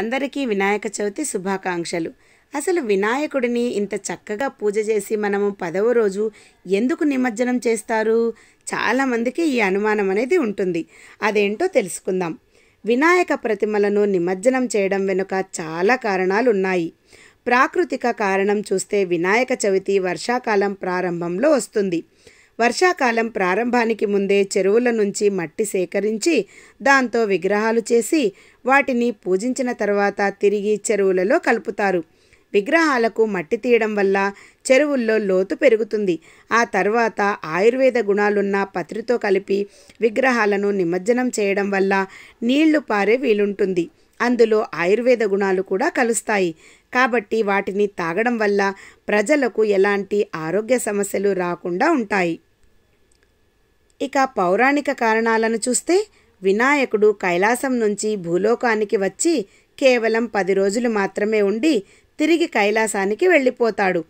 అందరికీ వినాయక చవితి శుభాకాంక్షలు అసలు వినాయకుడిని ఇంత చక్కగా పూజ చేసి మనము పదవ రోజు ఎందుకు నిమజ్జనం చేస్తారు చాలామందికి ఈ అనుమానం అనేది ఉంటుంది అదేంటో తెలుసుకుందాం వినాయక ప్రతిమలను నిమజ్జనం చేయడం వెనుక చాలా కారణాలు ఉన్నాయి ప్రాకృతిక కారణం చూస్తే వినాయక చవితి వర్షాకాలం ప్రారంభంలో వస్తుంది వర్షాకాలం ప్రారంభానికి ముందే చెరువుల నుంచి మట్టి సేకరించి దాంతో విగ్రహాలు చేసి వాటిని పూజించిన తర్వాత తిరిగి చెరువులలో కలుపుతారు విగ్రహాలకు మట్టి తీయడం వల్ల చెరువుల్లో లోతు పెరుగుతుంది ఆ తర్వాత ఆయుర్వేద గుణాలున్న పత్రితో కలిపి విగ్రహాలను నిమజ్జనం చేయడం వల్ల నీళ్లు పారే వీలుంటుంది అందులో ఆయుర్వేద గుణాలు కూడా కలుస్తాయి కాబట్టి వాటిని తాగడం వల్ల ప్రజలకు ఎలాంటి ఆరోగ్య సమస్యలు రాకుండా ఉంటాయి ఇక పౌరాణిక కారణాలను చూస్తే వినాయకుడు కైలాసం నుంచి భూలోకానికి వచ్చి కేవలం పది రోజులు మాత్రమే ఉండి తిరిగి కైలాసానికి వెళ్ళిపోతాడు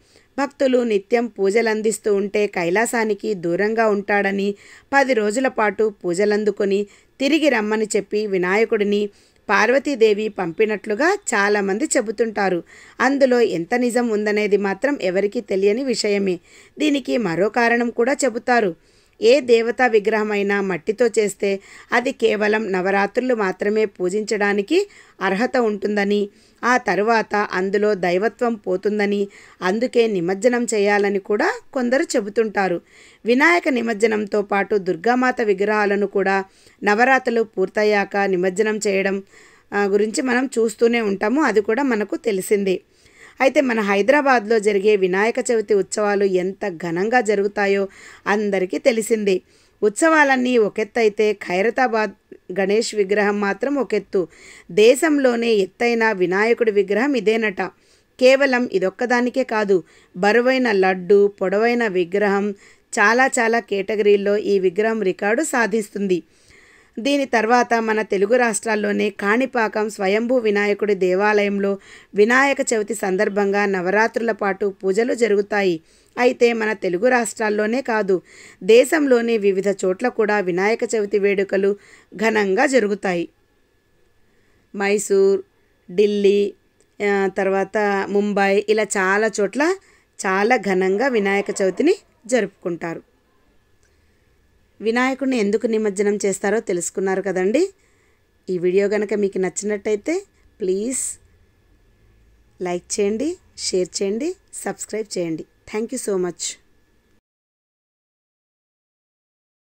భక్తులు నిత్యం పూజలందిస్తూ ఉంటే కైలాసానికి దూరంగా ఉంటాడని పది రోజుల పాటు పూజలందుకొని తిరిగి రమ్మని చెప్పి వినాయకుడిని పార్వతీదేవి పంపినట్లుగా చాలామంది చెబుతుంటారు అందులో ఎంత నిజం ఉందనేది మాత్రం ఎవరికీ తెలియని విషయమే దీనికి మరో కారణం కూడా చెబుతారు ఏ దేవతా విగ్రహమైనా మట్టితో చేస్తే అది కేవలం నవరాత్రులు మాత్రమే పూజించడానికి అర్హత ఉంటుందని ఆ తరువాత అందులో దైవత్వం పోతుందని అందుకే నిమజ్జనం చేయాలని కూడా కొందరు చెబుతుంటారు వినాయక నిమజ్జనంతో పాటు దుర్గామాత విగ్రహాలను కూడా నవరాత్రులు పూర్తయ్యాక నిమజ్జనం చేయడం గురించి మనం చూస్తూనే ఉంటాము అది కూడా మనకు తెలిసిందే అయితే మన హైదరాబాద్లో జరిగే వినాయక చవితి ఉత్సవాలు ఎంత ఘనంగా జరుగుతాయో అందరికీ తెలిసిందే ఉత్సవాలన్నీ ఒకెత్తైతే ఖైరతాబాద్ గణేష్ విగ్రహం మాత్రం ఒకెత్తు దేశంలోనే ఎత్తైన వినాయకుడి విగ్రహం ఇదేనట కేవలం ఇదొక్కదానికే కాదు బరువైన లడ్డు పొడవైన విగ్రహం చాలా చాలా కేటగిరీల్లో ఈ విగ్రహం రికార్డు సాధిస్తుంది దీని తర్వాత మన తెలుగు రాష్ట్రాల్లోనే కాణిపాకం స్వయంభూ వినాయకుడి దేవాలయంలో వినాయక చవితి సందర్భంగా నవరాత్రుల పాటు పూజలు జరుగుతాయి అయితే మన తెలుగు రాష్ట్రాల్లోనే కాదు దేశంలోని వివిధ చోట్ల కూడా వినాయక చవితి వేడుకలు ఘనంగా జరుగుతాయి మైసూర్ ఢిల్లీ తర్వాత ముంబై ఇలా చాలా చోట్ల చాలా ఘనంగా వినాయక చవితిని జరుపుకుంటారు వినాయకుడిని ఎందుకు నిమజ్జనం చేస్తారో తెలుసుకున్నారు కదండి ఈ వీడియో కనుక మీకు నచ్చినట్టయితే ప్లీజ్ లైక్ చేయండి షేర్ చేయండి సబ్స్క్రైబ్ చేయండి థ్యాంక్ యూ సో మచ్